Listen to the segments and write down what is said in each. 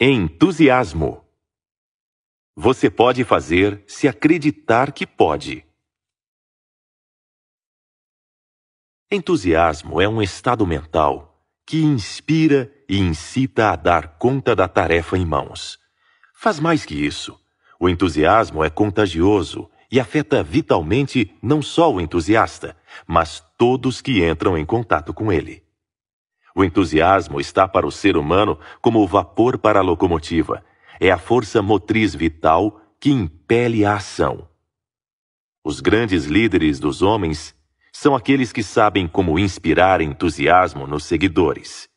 Entusiasmo. Você pode fazer se acreditar que pode. Entusiasmo é um estado mental que inspira e incita a dar conta da tarefa em mãos. Faz mais que isso. O entusiasmo é contagioso e afeta vitalmente não só o entusiasta, mas todos que entram em contato com ele. O entusiasmo está para o ser humano como o vapor para a locomotiva. É a força motriz vital que impele a ação. Os grandes líderes dos homens são aqueles que sabem como inspirar entusiasmo nos seguidores.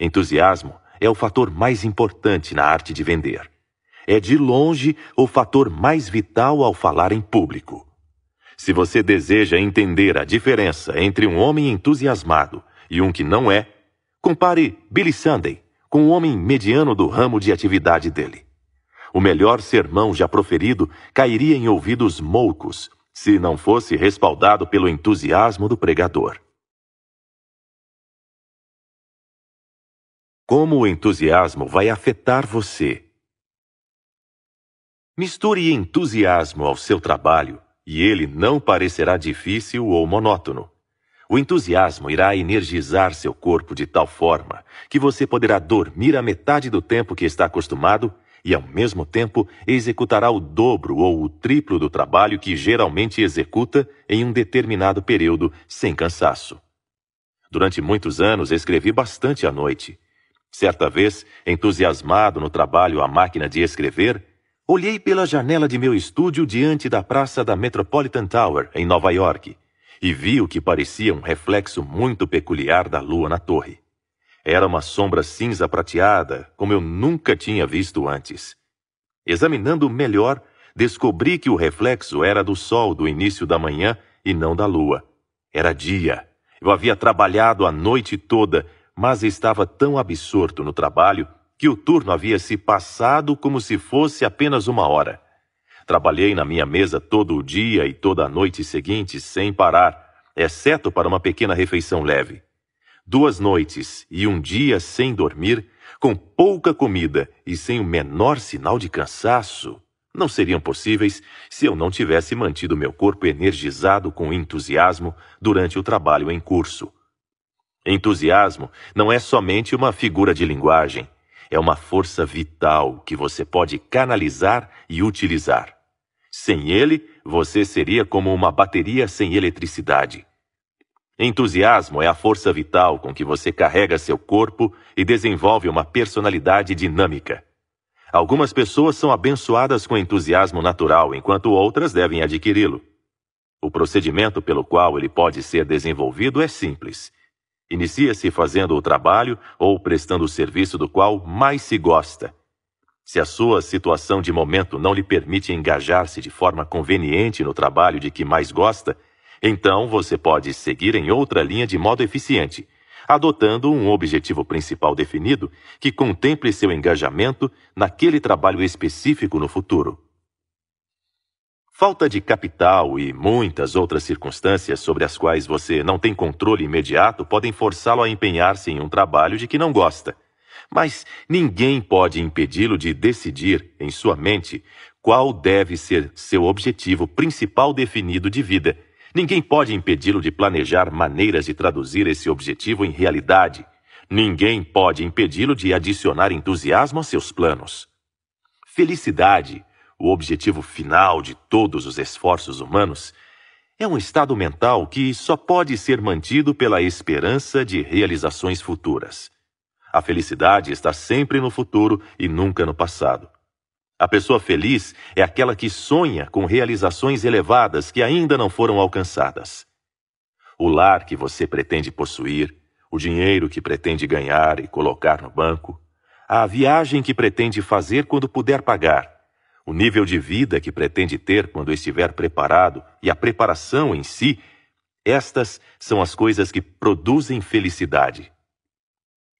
Entusiasmo é o fator mais importante na arte de vender. É de longe o fator mais vital ao falar em público. Se você deseja entender a diferença entre um homem entusiasmado e um que não é, Compare Billy Sunday com um homem mediano do ramo de atividade dele. O melhor sermão já proferido cairia em ouvidos moucos se não fosse respaldado pelo entusiasmo do pregador. Como o entusiasmo vai afetar você? Misture entusiasmo ao seu trabalho e ele não parecerá difícil ou monótono. O entusiasmo irá energizar seu corpo de tal forma que você poderá dormir a metade do tempo que está acostumado e, ao mesmo tempo, executará o dobro ou o triplo do trabalho que geralmente executa em um determinado período sem cansaço. Durante muitos anos escrevi bastante à noite. Certa vez, entusiasmado no trabalho à máquina de escrever, olhei pela janela de meu estúdio diante da praça da Metropolitan Tower, em Nova York e vi o que parecia um reflexo muito peculiar da lua na torre. Era uma sombra cinza prateada, como eu nunca tinha visto antes. Examinando melhor, descobri que o reflexo era do sol do início da manhã e não da lua. Era dia. Eu havia trabalhado a noite toda, mas estava tão absorto no trabalho que o turno havia se passado como se fosse apenas uma hora. Trabalhei na minha mesa todo o dia e toda a noite seguinte sem parar, exceto para uma pequena refeição leve. Duas noites e um dia sem dormir, com pouca comida e sem o menor sinal de cansaço, não seriam possíveis se eu não tivesse mantido meu corpo energizado com entusiasmo durante o trabalho em curso. Entusiasmo não é somente uma figura de linguagem, é uma força vital que você pode canalizar e utilizar. Sem ele, você seria como uma bateria sem eletricidade. Entusiasmo é a força vital com que você carrega seu corpo e desenvolve uma personalidade dinâmica. Algumas pessoas são abençoadas com entusiasmo natural, enquanto outras devem adquiri-lo. O procedimento pelo qual ele pode ser desenvolvido é simples. Inicia-se fazendo o trabalho ou prestando o serviço do qual mais se gosta se a sua situação de momento não lhe permite engajar-se de forma conveniente no trabalho de que mais gosta, então você pode seguir em outra linha de modo eficiente, adotando um objetivo principal definido que contemple seu engajamento naquele trabalho específico no futuro. Falta de capital e muitas outras circunstâncias sobre as quais você não tem controle imediato podem forçá-lo a empenhar-se em um trabalho de que não gosta. Mas ninguém pode impedi-lo de decidir, em sua mente, qual deve ser seu objetivo principal definido de vida. Ninguém pode impedi-lo de planejar maneiras de traduzir esse objetivo em realidade. Ninguém pode impedi-lo de adicionar entusiasmo a seus planos. Felicidade, o objetivo final de todos os esforços humanos, é um estado mental que só pode ser mantido pela esperança de realizações futuras. A felicidade está sempre no futuro e nunca no passado. A pessoa feliz é aquela que sonha com realizações elevadas que ainda não foram alcançadas. O lar que você pretende possuir, o dinheiro que pretende ganhar e colocar no banco, a viagem que pretende fazer quando puder pagar, o nível de vida que pretende ter quando estiver preparado e a preparação em si, estas são as coisas que produzem felicidade.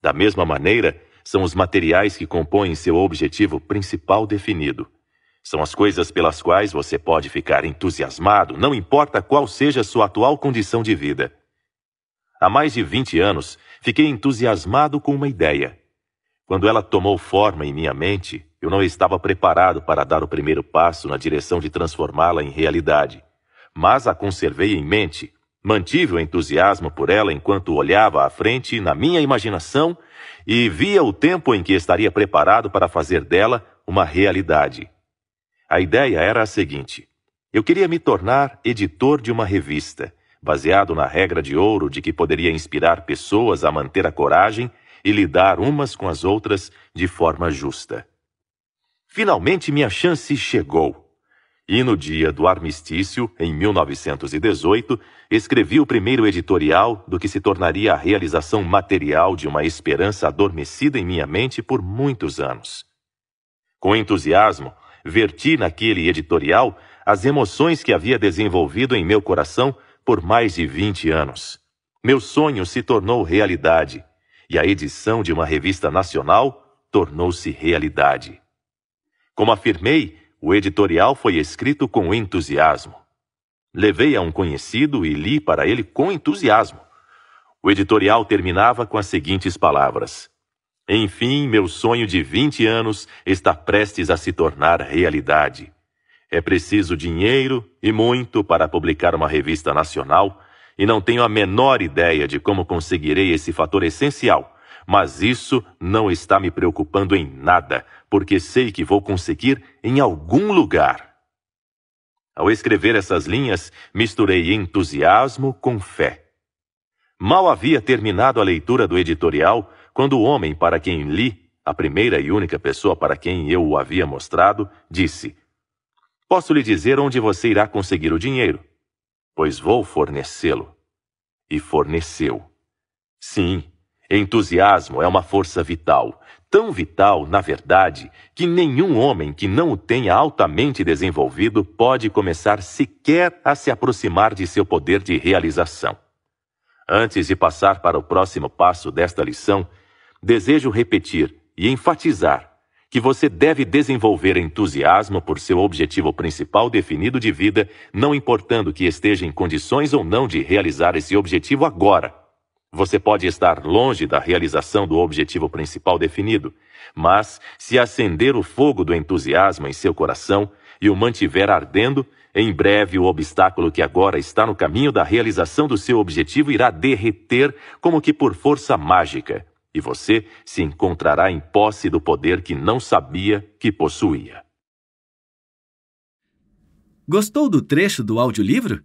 Da mesma maneira, são os materiais que compõem seu objetivo principal definido. São as coisas pelas quais você pode ficar entusiasmado, não importa qual seja sua atual condição de vida. Há mais de 20 anos, fiquei entusiasmado com uma ideia. Quando ela tomou forma em minha mente, eu não estava preparado para dar o primeiro passo na direção de transformá-la em realidade, mas a conservei em mente Mantive o entusiasmo por ela enquanto olhava à frente na minha imaginação e via o tempo em que estaria preparado para fazer dela uma realidade. A ideia era a seguinte: eu queria me tornar editor de uma revista, baseado na regra de ouro de que poderia inspirar pessoas a manter a coragem e lidar umas com as outras de forma justa. Finalmente minha chance chegou. E no dia do armistício, em 1918, escrevi o primeiro editorial do que se tornaria a realização material de uma esperança adormecida em minha mente por muitos anos. Com entusiasmo, verti naquele editorial as emoções que havia desenvolvido em meu coração por mais de 20 anos. Meu sonho se tornou realidade, e a edição de uma revista nacional tornou-se realidade. Como afirmei, o editorial foi escrito com entusiasmo. Levei a um conhecido e li para ele com entusiasmo. O editorial terminava com as seguintes palavras: Enfim, meu sonho de 20 anos está prestes a se tornar realidade. É preciso dinheiro e muito para publicar uma revista nacional e não tenho a menor ideia de como conseguirei esse fator essencial mas isso não está me preocupando em nada, porque sei que vou conseguir em algum lugar. Ao escrever essas linhas, misturei entusiasmo com fé. Mal havia terminado a leitura do editorial quando o homem para quem li, a primeira e única pessoa para quem eu o havia mostrado, disse: Posso lhe dizer onde você irá conseguir o dinheiro, pois vou fornecê-lo. E forneceu. Sim, Entusiasmo é uma força vital, tão vital, na verdade, que nenhum homem que não o tenha altamente desenvolvido pode começar sequer a se aproximar de seu poder de realização. Antes de passar para o próximo passo desta lição, desejo repetir e enfatizar que você deve desenvolver entusiasmo por seu objetivo principal definido de vida, não importando que esteja em condições ou não de realizar esse objetivo agora você pode estar longe da realização do objetivo principal definido, mas se acender o fogo do entusiasmo em seu coração e o mantiver ardendo, em breve o obstáculo que agora está no caminho da realização do seu objetivo irá derreter como que por força mágica, e você se encontrará em posse do poder que não sabia que possuía. Gostou do trecho do audiolivro?